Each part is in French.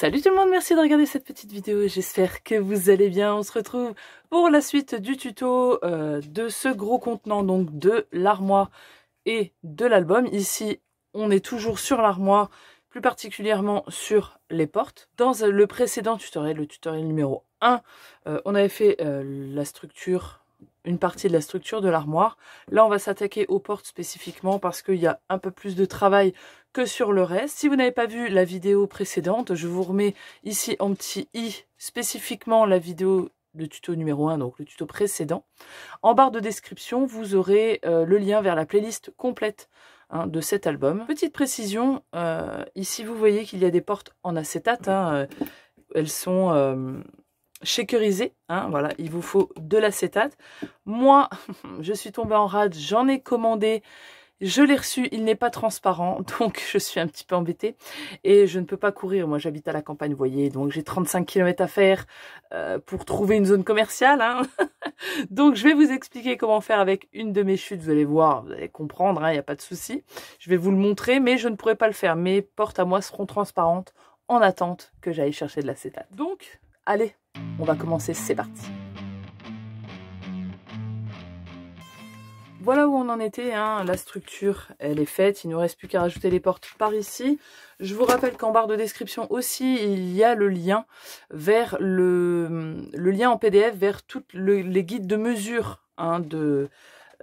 Salut tout le monde, merci de regarder cette petite vidéo, j'espère que vous allez bien. On se retrouve pour la suite du tuto euh, de ce gros contenant, donc de l'armoire et de l'album. Ici, on est toujours sur l'armoire, plus particulièrement sur les portes. Dans le précédent tutoriel, le tutoriel numéro 1, euh, on avait fait euh, la structure une partie de la structure de l'armoire. Là, on va s'attaquer aux portes spécifiquement parce qu'il y a un peu plus de travail que sur le reste. Si vous n'avez pas vu la vidéo précédente, je vous remets ici en petit i spécifiquement la vidéo de tuto numéro 1, donc le tuto précédent. En barre de description, vous aurez euh, le lien vers la playlist complète hein, de cet album. Petite précision, euh, ici vous voyez qu'il y a des portes en acétate, hein, euh, elles sont sécurisé. Hein, voilà, il vous faut de l'acétate. Moi, je suis tombée en rade, j'en ai commandé. Je l'ai reçu, il n'est pas transparent, donc je suis un petit peu embêtée. Et je ne peux pas courir, moi j'habite à la campagne, vous voyez, donc j'ai 35 km à faire euh, pour trouver une zone commerciale. Hein. donc je vais vous expliquer comment faire avec une de mes chutes, vous allez voir, vous allez comprendre, hein, il n'y a pas de souci. Je vais vous le montrer, mais je ne pourrai pas le faire. Mes portes à moi seront transparentes en attente que j'aille chercher de l'acétate. Donc, allez, on va commencer, c'est parti. Voilà où on en était, hein. la structure elle est faite, il ne nous reste plus qu'à rajouter les portes par ici. Je vous rappelle qu'en barre de description aussi, il y a le lien vers le, lien en PDF vers tous les guides de mesure hein, de,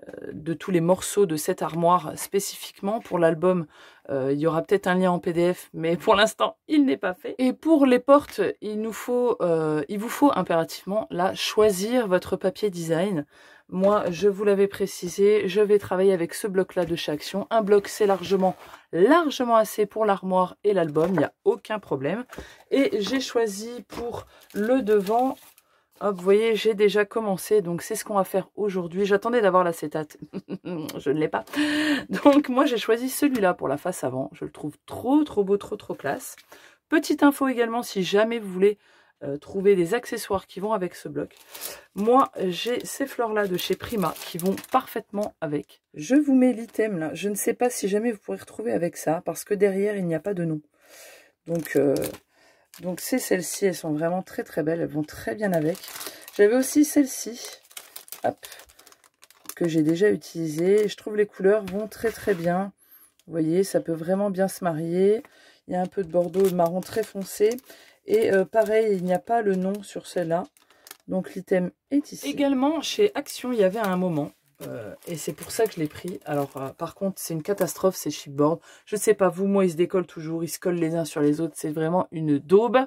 euh, de tous les morceaux de cette armoire spécifiquement. Pour l'album, euh, il y aura peut-être un lien en PDF, mais pour l'instant, il n'est pas fait. Et pour les portes, il, nous faut, euh, il vous faut impérativement là choisir votre papier design. Moi, je vous l'avais précisé, je vais travailler avec ce bloc-là de chez action. Un bloc, c'est largement, largement assez pour l'armoire et l'album, il n'y a aucun problème. Et j'ai choisi pour le devant Hop, vous voyez, j'ai déjà commencé, donc c'est ce qu'on va faire aujourd'hui. J'attendais d'avoir la l'acétate, je ne l'ai pas. Donc moi, j'ai choisi celui-là pour la face avant. Je le trouve trop, trop beau, trop, trop classe. Petite info également, si jamais vous voulez euh, trouver des accessoires qui vont avec ce bloc. Moi, j'ai ces fleurs-là de chez Prima qui vont parfaitement avec. Je vous mets l'item là. Je ne sais pas si jamais vous pourrez retrouver avec ça, parce que derrière, il n'y a pas de nom. Donc, euh, donc c'est celles-ci, elles sont vraiment très très belles, elles vont très bien avec. J'avais aussi celle-ci, que j'ai déjà utilisée. Je trouve les couleurs vont très très bien. Vous voyez, ça peut vraiment bien se marier. Il y a un peu de bordeaux, de marron très foncé. Et euh, pareil, il n'y a pas le nom sur celle-là. Donc l'item est ici. Également, chez Action, il y avait un moment euh, et c'est pour ça que je l'ai pris. Alors, euh, par contre, c'est une catastrophe, ces chipboards. Je sais pas, vous, moi, ils se décollent toujours, ils se collent les uns sur les autres. C'est vraiment une daube.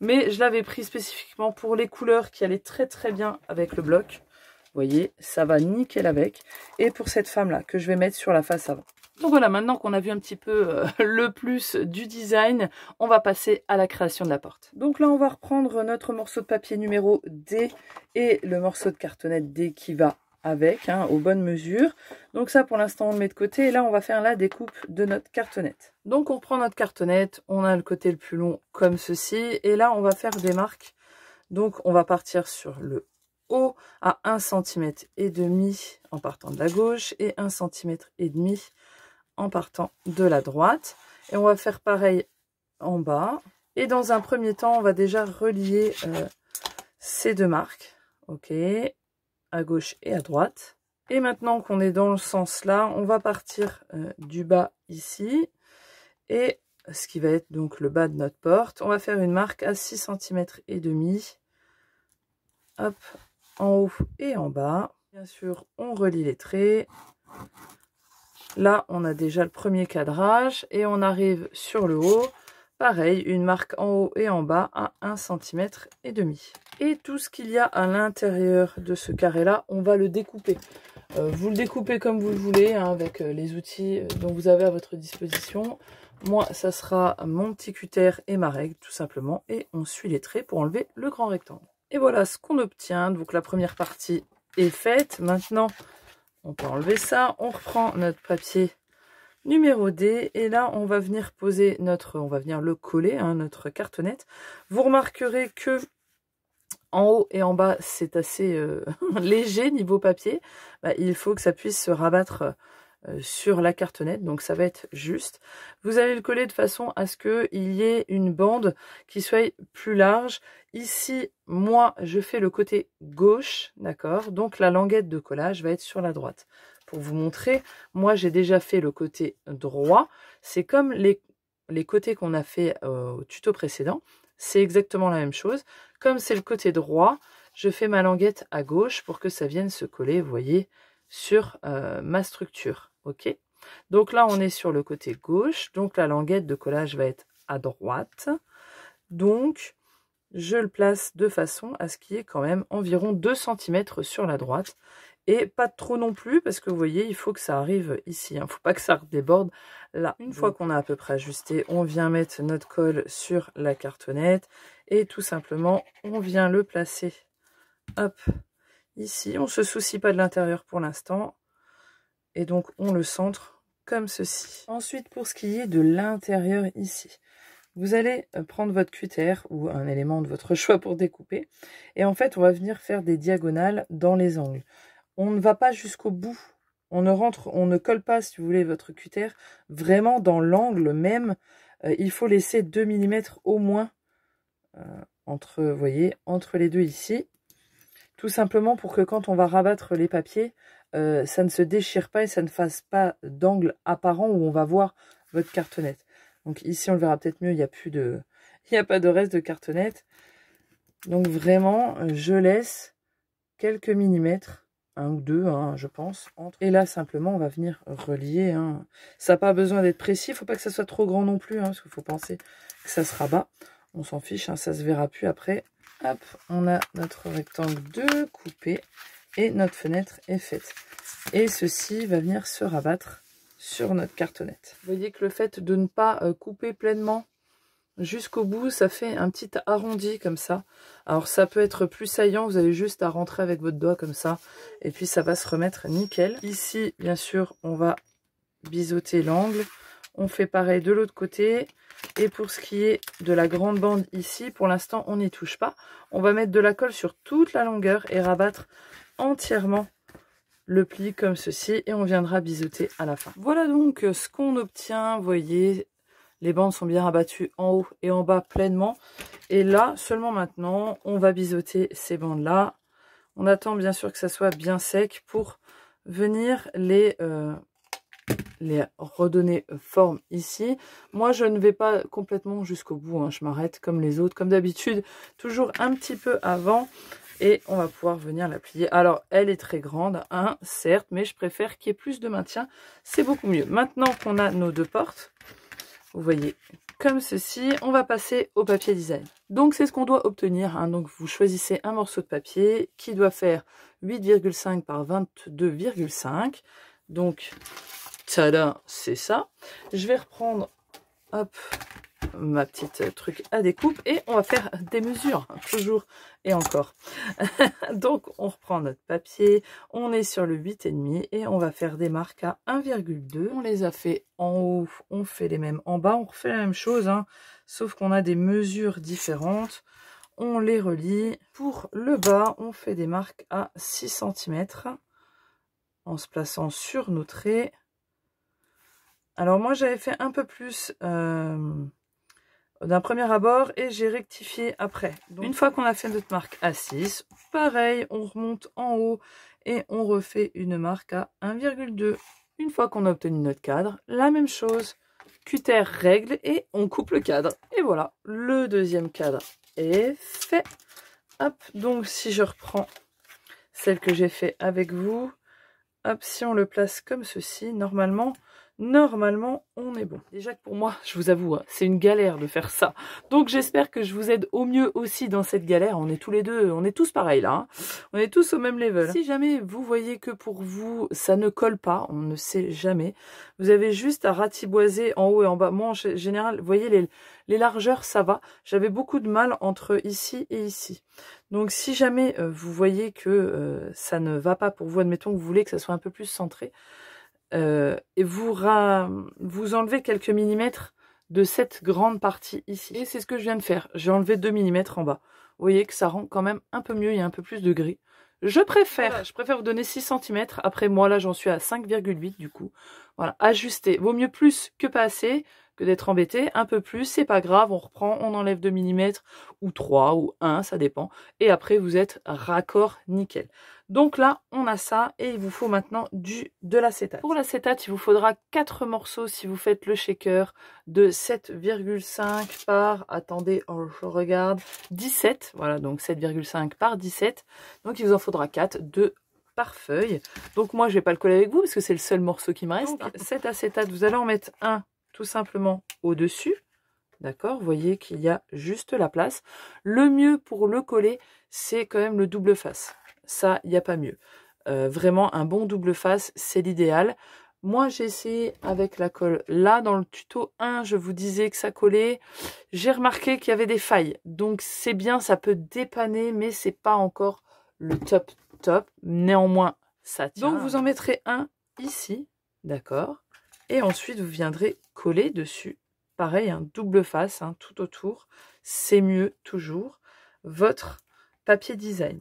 Mais je l'avais pris spécifiquement pour les couleurs qui allaient très très bien avec le bloc. Vous voyez, ça va nickel avec. Et pour cette femme-là, que je vais mettre sur la face avant. Donc voilà, maintenant qu'on a vu un petit peu euh, le plus du design, on va passer à la création de la porte. Donc là, on va reprendre notre morceau de papier numéro D et le morceau de cartonnette D qui va avec, hein, aux bonnes mesures. Donc ça, pour l'instant, on le met de côté. Et là, on va faire la découpe de notre cartonnette. Donc on prend notre cartonnette, on a le côté le plus long comme ceci. Et là, on va faire des marques. Donc on va partir sur le haut à 1 cm et demi en partant de la gauche et 1 cm et demi en partant de la droite. Et on va faire pareil en bas. Et dans un premier temps, on va déjà relier euh, ces deux marques. Ok, gauche et à droite. Et maintenant qu'on est dans le sens là, on va partir euh, du bas ici. Et ce qui va être donc le bas de notre porte, on va faire une marque à 6 cm et demi. Hop, en haut et en bas. Bien sûr, on relie les traits. Là, on a déjà le premier cadrage et on arrive sur le haut. Pareil, une marque en haut et en bas à 1 cm et demi. Et tout ce qu'il y a à l'intérieur de ce carré-là, on va le découper. Euh, vous le découpez comme vous le voulez, hein, avec euh, les outils euh, dont vous avez à votre disposition. Moi, ça sera mon petit cutter et ma règle, tout simplement. Et on suit les traits pour enlever le grand rectangle. Et voilà ce qu'on obtient. Donc la première partie est faite. Maintenant, on peut enlever ça. On reprend notre papier numéro D. Et là, on va venir poser notre, on va venir le coller, hein, notre cartonnette. Vous remarquerez que en haut et en bas, c'est assez euh, léger niveau papier. Bah, il faut que ça puisse se rabattre euh, sur la cartonnette, donc ça va être juste. Vous allez le coller de façon à ce qu'il y ait une bande qui soit plus large. Ici, moi, je fais le côté gauche, d'accord Donc la languette de collage va être sur la droite. Pour vous montrer, moi j'ai déjà fait le côté droit. C'est comme les, les côtés qu'on a fait euh, au tuto précédent. C'est exactement la même chose. Comme c'est le côté droit, je fais ma languette à gauche pour que ça vienne se coller, vous voyez, sur euh, ma structure ok donc là on est sur le côté gauche donc la languette de collage va être à droite donc je le place de façon à ce qu'il y ait quand même environ 2 cm sur la droite et pas trop non plus parce que vous voyez il faut que ça arrive ici il hein. ne faut pas que ça déborde là une fois qu'on a à peu près ajusté on vient mettre notre colle sur la cartonnette et tout simplement on vient le placer hop ici on ne se soucie pas de l'intérieur pour l'instant et donc on le centre comme ceci. Ensuite, pour ce qui est de l'intérieur ici, vous allez euh, prendre votre cutter ou un élément de votre choix pour découper. Et en fait, on va venir faire des diagonales dans les angles. On ne va pas jusqu'au bout. On ne rentre, on ne colle pas, si vous voulez, votre cutter vraiment dans l'angle même. Euh, il faut laisser 2 mm au moins euh, entre, voyez, entre les deux ici. Tout simplement pour que quand on va rabattre les papiers, euh, ça ne se déchire pas et ça ne fasse pas d'angle apparent où on va voir votre cartonnette. Donc ici, on le verra peut-être mieux, il n'y a plus de... Il n'y a pas de reste de cartonnette. Donc vraiment, je laisse quelques millimètres, un ou deux, hein, je pense. Entre. Et là, simplement, on va venir relier. Hein. Ça n'a pas besoin d'être précis, il ne faut pas que ça soit trop grand non plus, hein, parce qu'il faut penser que ça sera bas On s'en fiche, ça se verra plus après. Hop, on a notre rectangle de coupé et notre fenêtre est faite. Et ceci va venir se rabattre sur notre cartonnette. Vous voyez que le fait de ne pas euh, couper pleinement jusqu'au bout, ça fait un petit arrondi comme ça. Alors ça peut être plus saillant, vous avez juste à rentrer avec votre doigt comme ça, et puis ça va se remettre nickel. Ici, bien sûr, on va biseauter l'angle. On fait pareil de l'autre côté. Et pour ce qui est de la grande bande ici, pour l'instant, on n'y touche pas. On va mettre de la colle sur toute la longueur et rabattre entièrement le pli comme ceci et on viendra biseauter à la fin. Voilà donc ce qu'on obtient, vous voyez, les bandes sont bien rabattues en haut et en bas pleinement. Et là, seulement maintenant, on va biseauter ces bandes-là. On attend bien sûr que ça soit bien sec pour venir les, euh, les redonner forme ici. Moi, je ne vais pas complètement jusqu'au bout, hein. je m'arrête comme les autres, comme d'habitude, toujours un petit peu avant et on va pouvoir venir la plier. Alors, elle est très grande, hein, certes, mais je préfère qu'il y ait plus de maintien. C'est beaucoup mieux. Maintenant qu'on a nos deux portes, vous voyez, comme ceci, on va passer au papier design. Donc, c'est ce qu'on doit obtenir. Hein. Donc, vous choisissez un morceau de papier qui doit faire 8,5 par 22,5. Donc, tada, c'est ça. Je vais reprendre, hop, ma petite euh, truc à découpe et on va faire des mesures toujours et encore donc on reprend notre papier on est sur le 8,5 et on va faire des marques à 1,2 on les a fait en haut on fait les mêmes en bas on refait la même chose hein, sauf qu'on a des mesures différentes on les relie pour le bas on fait des marques à 6 cm en se plaçant sur nos traits alors moi j'avais fait un peu plus euh, d'un premier abord et j'ai rectifié après. une fois qu'on a fait notre marque à 6, pareil, on remonte en haut et on refait une marque à 1,2. Une fois qu'on a obtenu notre cadre, la même chose, cutter règle et on coupe le cadre. Et voilà, le deuxième cadre est fait. Hop, donc si je reprends celle que j'ai fait avec vous, hop, si on le place comme ceci, normalement, normalement on est bon. Déjà que pour moi, je vous avoue, hein, c'est une galère de faire ça. Donc j'espère que je vous aide au mieux aussi dans cette galère. On est tous les deux, on est tous pareils là. Hein. On est tous au même level. Si jamais vous voyez que pour vous, ça ne colle pas, on ne sait jamais, vous avez juste à ratiboiser en haut et en bas. Moi en général, vous voyez les, les largeurs, ça va. J'avais beaucoup de mal entre ici et ici. Donc si jamais euh, vous voyez que euh, ça ne va pas pour vous, admettons que vous voulez que ça soit un peu plus centré, euh, et vous, vous enlevez quelques millimètres de cette grande partie ici. Et c'est ce que je viens de faire. J'ai enlevé 2 millimètres en bas. Vous voyez que ça rend quand même un peu mieux, il y a un peu plus de gris. Je préfère, je préfère vous donner 6 cm. Après, moi, là, j'en suis à 5,8 du coup. Voilà, ajuster. Vaut mieux plus que pas assez, que d'être embêté. Un peu plus, c'est pas grave. On reprend, on enlève 2 millimètres ou 3 ou 1, ça dépend. Et après, vous êtes raccord nickel. Donc là, on a ça et il vous faut maintenant du de l'acétate. Pour l'acétate, il vous faudra 4 morceaux si vous faites le shaker de 7,5 par, attendez, oh, je regarde, 17. Voilà, donc 7,5 par 17. Donc il vous en faudra 4 de par feuille. Donc moi, je vais pas le coller avec vous parce que c'est le seul morceau qui me reste. cet acétate, vous allez en mettre un tout simplement au-dessus. D'accord Vous voyez qu'il y a juste la place. Le mieux pour le coller, c'est quand même le double face. Ça, il n'y a pas mieux. Euh, vraiment, un bon double face, c'est l'idéal. Moi, j'ai essayé avec la colle là. Dans le tuto 1, je vous disais que ça collait. J'ai remarqué qu'il y avait des failles. Donc, c'est bien, ça peut dépanner, mais c'est pas encore le top top. Néanmoins, ça tient. Donc, vous en mettrez un ici, d'accord Et ensuite, vous viendrez coller dessus. Pareil, un double face, hein, tout autour. C'est mieux toujours. Votre papier design.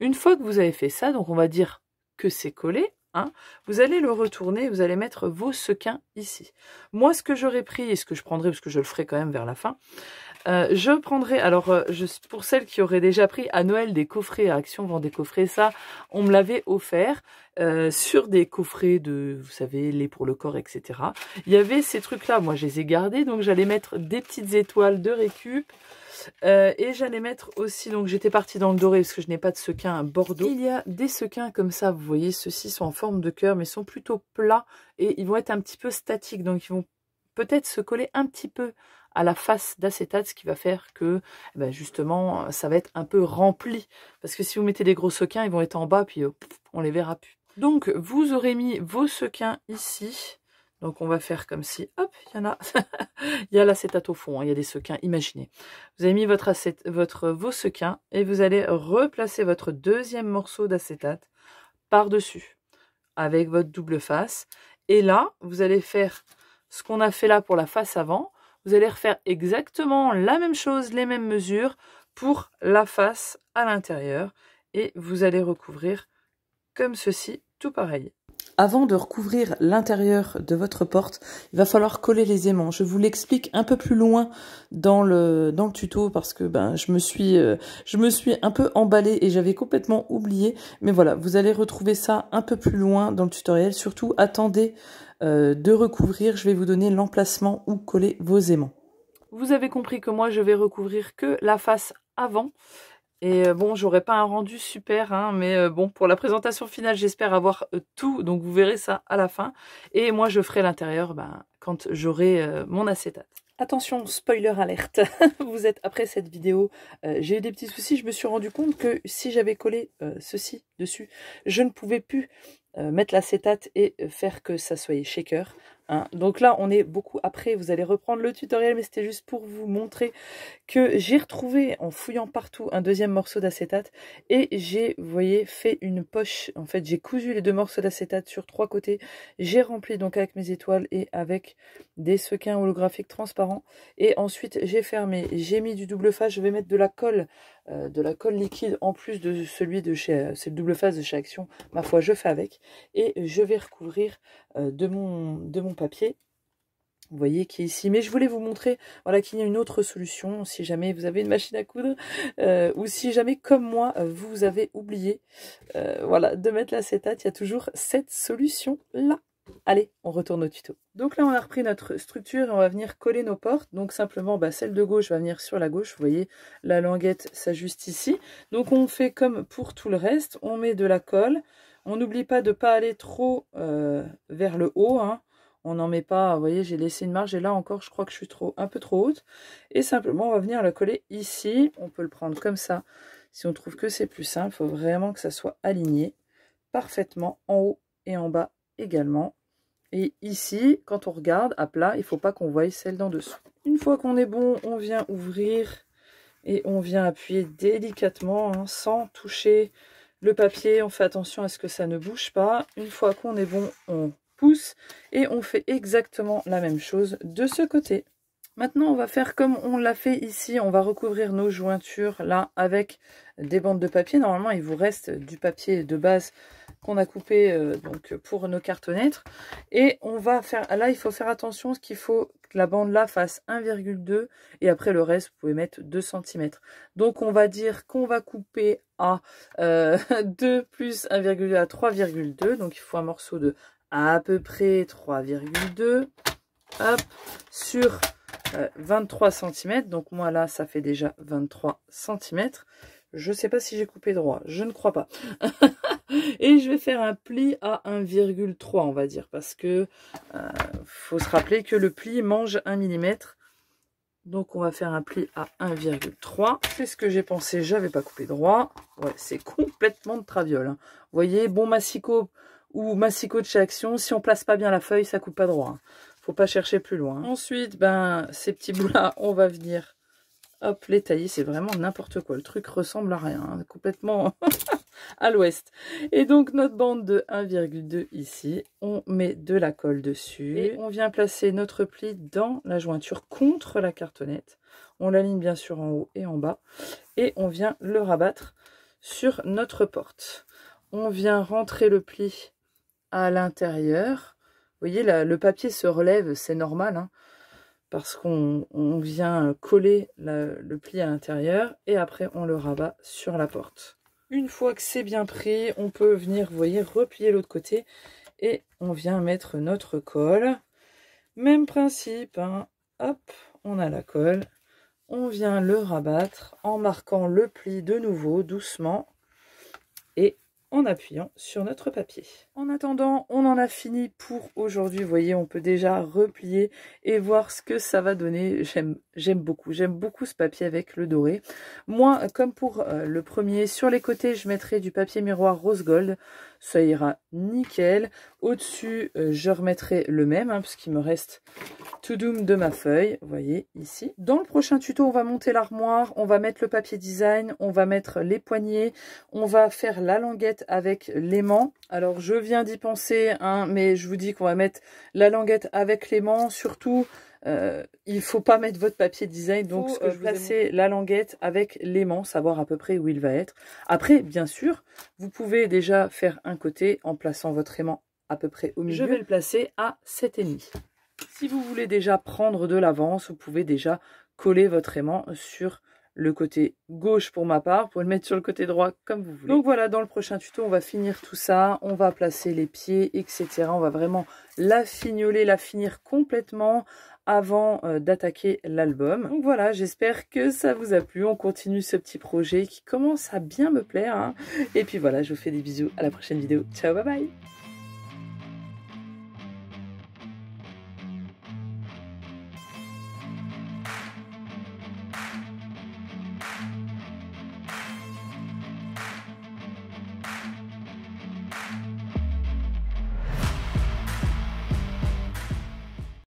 Une fois que vous avez fait ça, donc on va dire que c'est collé, hein, vous allez le retourner vous allez mettre vos sequins ici. Moi, ce que j'aurais pris et ce que je prendrai, parce que je le ferai quand même vers la fin, euh, je prendrai, alors euh, pour celles qui auraient déjà pris à Noël des coffrets, à Action vend des coffrets, ça, on me l'avait offert euh, sur des coffrets de, vous savez, lait pour le corps, etc. Il y avait ces trucs-là, moi je les ai gardés, donc j'allais mettre des petites étoiles de récup, euh, et j'allais mettre aussi, donc j'étais partie dans le doré parce que je n'ai pas de sequins à Bordeaux. Il y a des sequins comme ça, vous voyez, ceux-ci sont en forme de cœur, mais sont plutôt plats et ils vont être un petit peu statiques, donc ils vont peut-être se coller un petit peu à la face d'acétate, ce qui va faire que eh ben, justement ça va être un peu rempli. Parce que si vous mettez des gros sequins, ils vont être en bas, puis euh, on les verra plus. Donc vous aurez mis vos sequins ici. Donc on va faire comme si, hop, il y en a, il y a l'acétate au fond, hein, il y a des sequins, imaginez. Vous avez mis votre, votre vos sequins et vous allez replacer votre deuxième morceau d'acétate par-dessus avec votre double face. Et là, vous allez faire ce qu'on a fait là pour la face avant. Vous allez refaire exactement la même chose, les mêmes mesures pour la face à l'intérieur. Et vous allez recouvrir comme ceci, tout pareil. Avant de recouvrir l'intérieur de votre porte, il va falloir coller les aimants. Je vous l'explique un peu plus loin dans le, dans le tuto parce que ben, je, me suis, euh, je me suis un peu emballée et j'avais complètement oublié. Mais voilà, vous allez retrouver ça un peu plus loin dans le tutoriel. Surtout, attendez euh, de recouvrir. Je vais vous donner l'emplacement où coller vos aimants. Vous avez compris que moi, je vais recouvrir que la face avant. Et euh, bon, j'aurais pas un rendu super, hein, mais euh, bon, pour la présentation finale, j'espère avoir euh, tout. Donc vous verrez ça à la fin. Et moi, je ferai l'intérieur ben, quand j'aurai mon acétate. Attention, spoiler alerte, vous êtes après cette vidéo, j'ai eu des petits soucis, je me suis rendu compte que si j'avais collé ceci dessus, je ne pouvais plus euh, mettre l'acétate et euh, faire que ça soit shaker. Hein. Donc là, on est beaucoup après. Vous allez reprendre le tutoriel, mais c'était juste pour vous montrer que j'ai retrouvé en fouillant partout un deuxième morceau d'acétate et j'ai, vous voyez, fait une poche. En fait, j'ai cousu les deux morceaux d'acétate sur trois côtés. J'ai rempli donc avec mes étoiles et avec des sequins holographiques transparents. Et ensuite, j'ai fermé. J'ai mis du double face. Je vais mettre de la colle euh, de la colle liquide en plus de celui de chez euh, c'est le double face de chez Action ma foi je fais avec et je vais recouvrir euh, de, mon, de mon papier vous voyez qui est ici mais je voulais vous montrer voilà qu'il y a une autre solution si jamais vous avez une machine à coudre ou si jamais comme moi vous avez oublié voilà de mettre cétate il y a toujours cette solution là Allez, on retourne au tuto. Donc là, on a repris notre structure et on va venir coller nos portes. Donc simplement, bah, celle de gauche va venir sur la gauche. Vous voyez, la languette s'ajuste ici. Donc on fait comme pour tout le reste. On met de la colle. On n'oublie pas de ne pas aller trop euh, vers le haut. Hein. On n'en met pas, vous voyez, j'ai laissé une marge. Et là encore, je crois que je suis trop, un peu trop haute. Et simplement, on va venir la coller ici. On peut le prendre comme ça. Si on trouve que c'est plus simple, il faut vraiment que ça soit aligné parfaitement en haut et en bas également. Et ici, quand on regarde à plat, il ne faut pas qu'on voie celle d'en dessous. Une fois qu'on est bon, on vient ouvrir et on vient appuyer délicatement hein, sans toucher le papier. On fait attention à ce que ça ne bouge pas. Une fois qu'on est bon, on pousse et on fait exactement la même chose de ce côté. Maintenant, on va faire comme on l'a fait ici. On va recouvrir nos jointures là avec des bandes de papier. Normalement, il vous reste du papier de base qu'on a coupé euh, donc pour nos cartonnettes. Et on va faire... Là, il faut faire attention ce qu'il faut que la bande là fasse 1,2 et après le reste, vous pouvez mettre 2 cm. Donc, on va dire qu'on va couper à 2 euh, plus 1,2 à 3,2. Donc, il faut un morceau de à peu près 3,2 hop sur 23 euh, cm. Donc moi là, ça fait déjà 23 cm. Je ne sais pas si j'ai coupé droit, je ne crois pas. et je vais faire un pli à 1,3 on va dire, parce que euh, faut se rappeler que le pli mange 1 mm. Donc on va faire un pli à 1,3. C'est ce que j'ai pensé, j'avais pas coupé droit. Ouais, c'est complètement de traviole. Hein. Vous voyez, bon massico ou massico de chez Action, si on place pas bien la feuille, ça coupe pas droit. Hein pas chercher plus loin. Ensuite, ben, ces petits bouts-là, on va venir hop, les tailler. C'est vraiment n'importe quoi. Le truc ressemble à rien, hein, complètement à l'ouest. Et donc, notre bande de 1,2 ici, on met de la colle dessus. Et on vient placer notre pli dans la jointure contre la cartonnette. On l'aligne bien sûr en haut et en bas. Et on vient le rabattre sur notre porte. On vient rentrer le pli à l'intérieur voyez, le papier se relève, c'est normal, hein, parce qu'on vient coller le pli à l'intérieur et après on le rabat sur la porte. Une fois que c'est bien pris, on peut venir, vous voyez, replier l'autre côté et on vient mettre notre colle. Même principe, hein. hop, on a la colle, on vient le rabattre en marquant le pli de nouveau doucement et en appuyant sur notre papier. En attendant, on en a fini pour aujourd'hui. Vous voyez, on peut déjà replier et voir ce que ça va donner. J'aime beaucoup, j'aime beaucoup ce papier avec le doré. Moi, comme pour euh, le premier, sur les côtés, je mettrai du papier miroir rose gold ça ira nickel. Au-dessus, euh, je remettrai le même, hein, puisqu'il me reste tout doom de ma feuille, vous voyez ici. Dans le prochain tuto, on va monter l'armoire, on va mettre le papier design, on va mettre les poignées, on va faire la languette avec l'aimant. Alors, je viens d'y penser, hein, mais je vous dis qu'on va mettre la languette avec l'aimant, surtout... Il euh, il faut pas mettre votre papier design, donc euh, je placer la languette avec l'aimant, savoir à peu près où il va être. Après, bien sûr, vous pouvez déjà faire un côté en plaçant votre aimant à peu près au milieu. Je vais le placer à 7,5. Si vous voulez déjà prendre de l'avance, vous pouvez déjà coller votre aimant sur le côté gauche pour ma part, vous pouvez le mettre sur le côté droit comme vous voulez. Donc voilà, dans le prochain tuto, on va finir tout ça, on va placer les pieds, etc. On va vraiment la fignoler, la finir complètement avant euh, d'attaquer l'album. Donc voilà, j'espère que ça vous a plu. On continue ce petit projet qui commence à bien me plaire. Hein. Et puis voilà, je vous fais des bisous à la prochaine vidéo. Ciao, bye bye